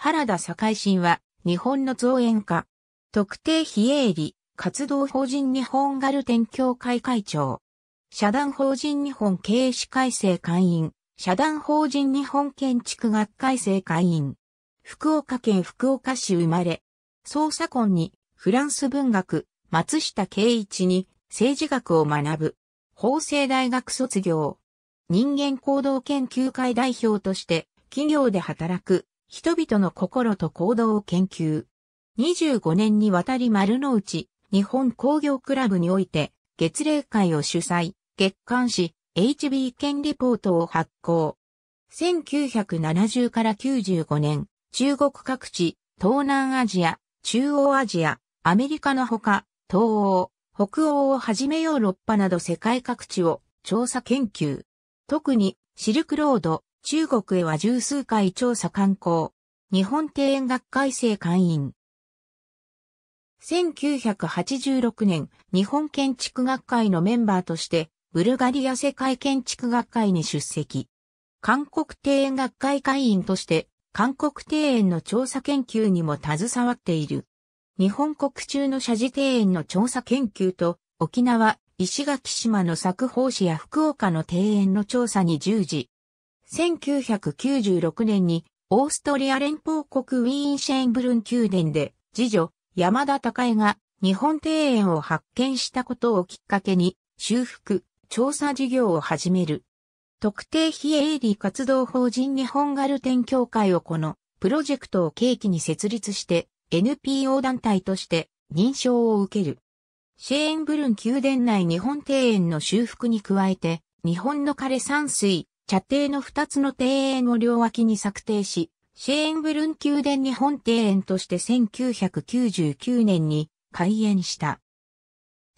原田堺新は、日本の造園家、特定非営利、活動法人日本ガルテン協会会長、社団法人日本経営士改正会員、社団法人日本建築学会正会員、福岡県福岡市生まれ、捜査婚に、フランス文学、松下圭一に、政治学を学ぶ、法政大学卒業、人間行動研究会代表として、企業で働く、人々の心と行動を研究。25年にわたり丸の内、日本工業クラブにおいて、月例会を主催、月刊誌、HB 県リポートを発行。1970から95年、中国各地、東南アジア、中央アジア、アメリカのほか、東欧、北欧をはじめヨーロッパなど世界各地を調査研究。特にシルクロード、中国へは十数回調査観光、日本庭園学会生会員。1986年、日本建築学会のメンバーとして、ブルガリア世界建築学会に出席。韓国庭園学会会員として、韓国庭園の調査研究にも携わっている。日本国中の社寺庭園の調査研究と、沖縄、石垣島の作法師や福岡の庭園の調査に従事、1996年にオーストリア連邦国ウィーンシェーンブルン宮殿で次女山田孝恵が日本庭園を発見したことをきっかけに修復、調査事業を始める。特定非営利活動法人日本ガルテン協会をこのプロジェクトを契機に設立して NPO 団体として認証を受ける。シェーンブルン宮殿内日本庭園の修復に加えて日本の枯山水、茶庭の二つの庭園を両脇に策定し、シェーンブルン宮殿日本庭園として1999年に開園した。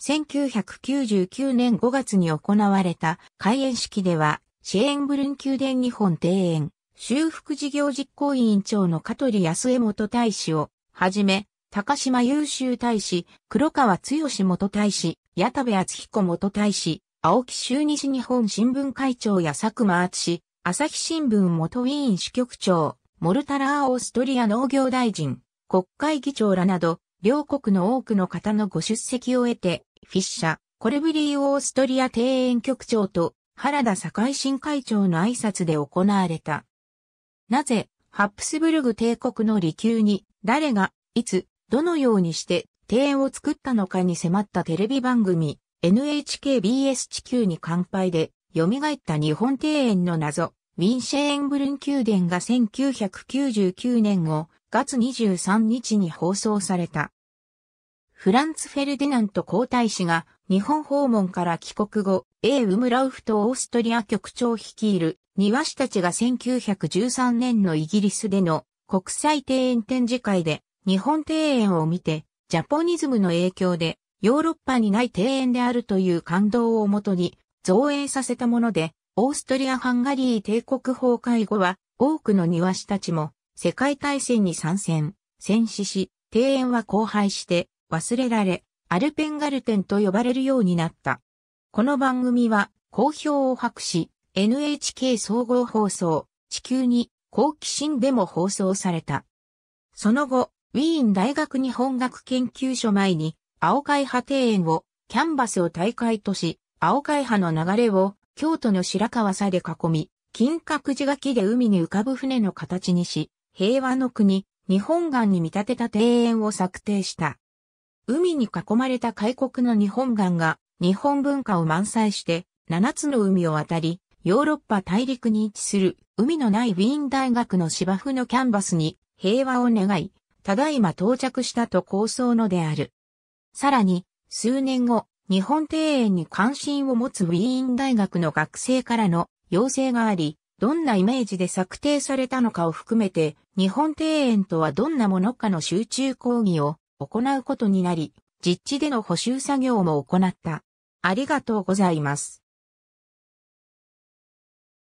1999年5月に行われた開園式では、シェーンブルン宮殿日本庭園修復事業実行委員長の香取康江元大使をはじめ、高島優秀大使、黒川剛元大使、矢田部敦彦元大使、青木州西日本新聞会長や佐久間厚朝日新聞元ウィーン支局長、モルタラーオーストリア農業大臣、国会議長らなど、両国の多くの方のご出席を得て、フィッシャー、コルブリーオーストリア庭園局長と原田栄新会長の挨拶で行われた。なぜ、ハプスブルグ帝国の離宮に、誰が、いつ、どのようにして庭園を作ったのかに迫ったテレビ番組、NHKBS 地球に乾杯で、蘇った日本庭園の謎、ウィンシェーンブルン宮殿が1999年を月23日に放送された。フランツ・フェルディナント皇太子が日本訪問から帰国後、エーウムラウフとオーストリア局長率いる庭師たちが1913年のイギリスでの国際庭園展示会で日本庭園を見てジャポニズムの影響でヨーロッパにない庭園であるという感動をもとに造営させたもので、オーストリア・ハンガリー帝国崩壊後は多くの庭師たちも世界大戦に参戦、戦死し、庭園は荒廃して忘れられ、アルペンガルテンと呼ばれるようになった。この番組は好評を博し、NHK 総合放送、地球に好奇心でも放送された。その後、ウィーン大学日本学研究所前に青海派庭園をキャンバスを大会とし、青海派の流れを京都の白川さで囲み、金閣寺垣で海に浮かぶ船の形にし、平和の国、日本岸に見立てた庭園を策定した。海に囲まれた開国の日本岸が日本文化を満載して七つの海を渡り、ヨーロッパ大陸に位置する海のないウィーン大学の芝生のキャンバスに平和を願い、ただいま到着したと構想のである。さらに、数年後、日本庭園に関心を持つウィーン大学の学生からの要請があり、どんなイメージで策定されたのかを含めて、日本庭園とはどんなものかの集中講義を行うことになり、実地での補修作業も行った。ありがとうございます。